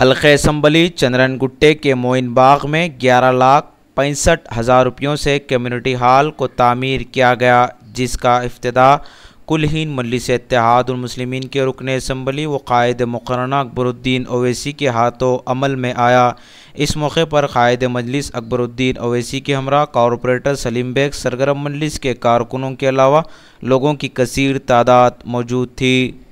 हल्के असम्बली चंद्रन गुट्टे के मोइन बाग में ग्यारह लाख पैंसठ हज़ार रुपयों से कम्युनिटी हॉल को तामीर किया गया जिसका अफ्तः कुल हिंद मजलिस के रुकन इसम्बली व कायद मुकरना अकबरुद्दीन ओवैसी के हाथों अमल में आया इस मौके पर कायद मजलिस अकबरुद्दीन ओवैसी के हमरा कॉरपोरेटर सलीम बेग सरगरम मजलिस के कारकुनों के अलावा लोगों की कसर तादाद मौजूद थी